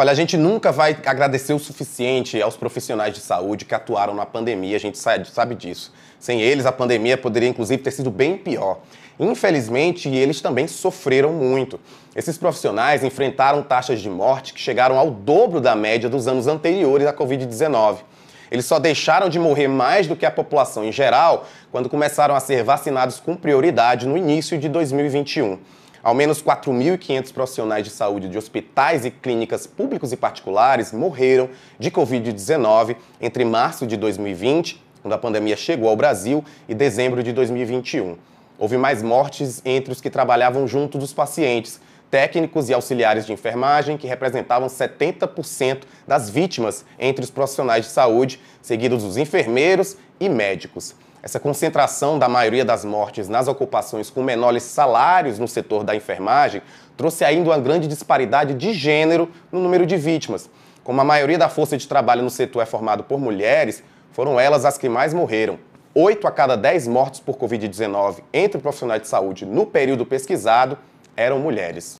Olha, a gente nunca vai agradecer o suficiente aos profissionais de saúde que atuaram na pandemia, a gente sabe disso. Sem eles, a pandemia poderia inclusive ter sido bem pior. Infelizmente, eles também sofreram muito. Esses profissionais enfrentaram taxas de morte que chegaram ao dobro da média dos anos anteriores à Covid-19. Eles só deixaram de morrer mais do que a população em geral quando começaram a ser vacinados com prioridade no início de 2021. Ao menos 4.500 profissionais de saúde de hospitais e clínicas públicos e particulares morreram de Covid-19 entre março de 2020, quando a pandemia chegou ao Brasil, e dezembro de 2021. Houve mais mortes entre os que trabalhavam junto dos pacientes, técnicos e auxiliares de enfermagem, que representavam 70% das vítimas entre os profissionais de saúde, seguidos dos enfermeiros e médicos. Essa concentração da maioria das mortes nas ocupações com menores salários no setor da enfermagem trouxe ainda uma grande disparidade de gênero no número de vítimas. Como a maioria da força de trabalho no setor é formada por mulheres, foram elas as que mais morreram. Oito a cada dez mortos por Covid-19 entre profissionais de saúde no período pesquisado eram mulheres.